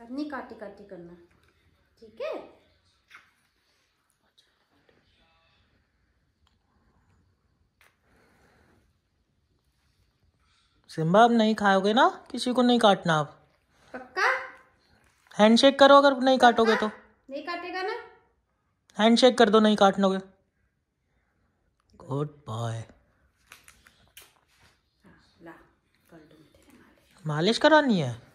नहीं काटी काटी करना ठीक है सिम्बा नहीं खाओगे ना किसी को नहीं काटना आप पक्का हैंडशेक करो अगर नहीं काटोगे तो नहीं काटेगा ना हैंडशेक कर दो नहीं काटनोगे गुड बाय मालिश करानी है